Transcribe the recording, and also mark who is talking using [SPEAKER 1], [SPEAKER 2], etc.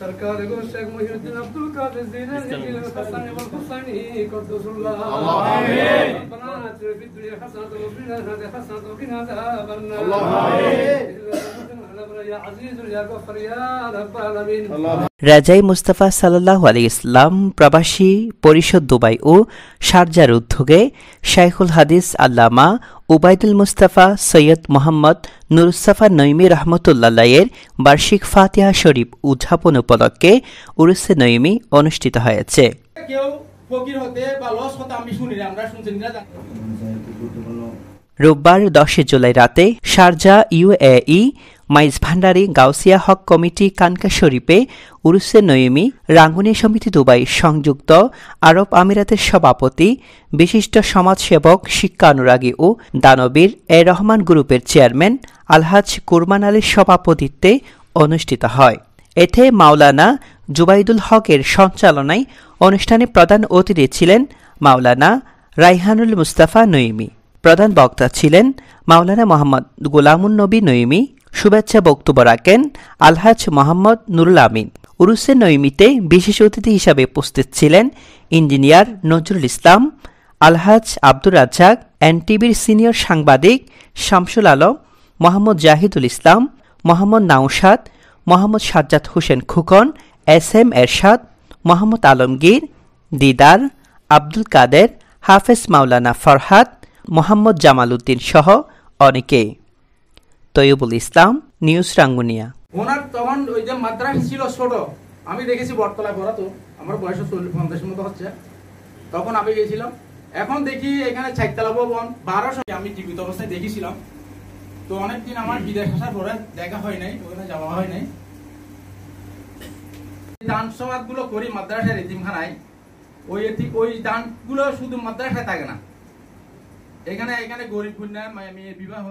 [SPEAKER 1] سرکار گو شیخ محی الدین عبدالقادر زینانی فی الحسن والحسنی قدس اللہ ربنا آتنا فی الدنیا حسنة وفي الآخرة حسنة وقنا عذاب النار রাজাই মুস্তাফা সাল্লাহ আলী ইসলাম প্রবাসী পরিষদ দুবাই ও শারজার উদ্যোগে শাইখুল হাদিস আল্লামা উবায়দুল মুস্তাফা সৈয়দ মোহাম্মদ নুরুস্তাফা নৈমি রহমতুল্লাহের বার্ষিক ফাতিহা শরীফ উদযাপন উপলক্ষে উরুসে নৈমি অনুষ্ঠিত হয়েছে রোববার দশই জুলাই রাতে শারজা ইউএই মাইজ ভান্ডারি গাউসিয়া হক কমিটি কানকা শরীফে উরুসে নয়েমি রাঙ্গুনিয়া সমিতি দুবাই সংযুক্ত আরব আমিরাতের সভাপতি বিশিষ্ট সমাজসেবক শিক্ষা অনুরাগী ও দানবীর এ রহমান গ্রুপের চেয়ারম্যান আলহাজ কুরমান আলীর সভাপতিত্বে অনুষ্ঠিত হয় এতে মাওলানা জুবাইদুল হকের সঞ্চালনায় অনুষ্ঠানে প্রধান অতিথি ছিলেন মাওলানা রাইহানুল মুস্তাফা নইমি প্রধান বক্তা ছিলেন মাওলানা মোহাম্মদ গোলামুন নবী নইমি শুভেচ্ছা বক্তব্য রাখেন আলহাজ মোহাম্মদ নুরুল আমিন উরুসে নৈমিতে বিশেষ অতিথি হিসাবে উপস্থিত ছিলেন ইঞ্জিনিয়ার নজরুল ইসলাম আলহাজ আব্দুর রাজ্জাক এনটিভির সিনিয়র সাংবাদিক শামসুল আলম মোহাম্মদ জাহিদুল ইসলাম মোহাম্মদ নাউসাদ মোহাম্মদ সাজ্জাদ হোসেন খুকন এস এম এরশাদ মোহাম্মদ আলমগীর দিদার আব্দুল কাদের হাফেজ মাওলানা ফরহাদ মোহাম্মদ জামাল উদ্দিন সহ অনেকে তৈবুল ইসলাম নিউজ রাঙ্গুনিয়া
[SPEAKER 2] ওনার তখন ওই যে মাদ্রাস ছিল ছোট আমি দেখেছি বটতলা করা তো আমার বয়স চল্লিশ পঞ্চাশ মতো হচ্ছে তখন আমি গেছিলাম এখন দেখি এখানে চারতলা ভবন বারোশো আমি জীবিত অবস্থায় দেখেছিলাম তো অনেকদিন আমার বিদেশ আসার পরে দেখা হয় নাই ওখানে যাওয়া হয় নাই দান সমাজ গুলো করি মাদ্রাসার এতিমখানায় ওই ওই দান গুলো শুধু মাদ্রাসায় থাকে না এখানে এখানে গরিব কন্যা বিবাহ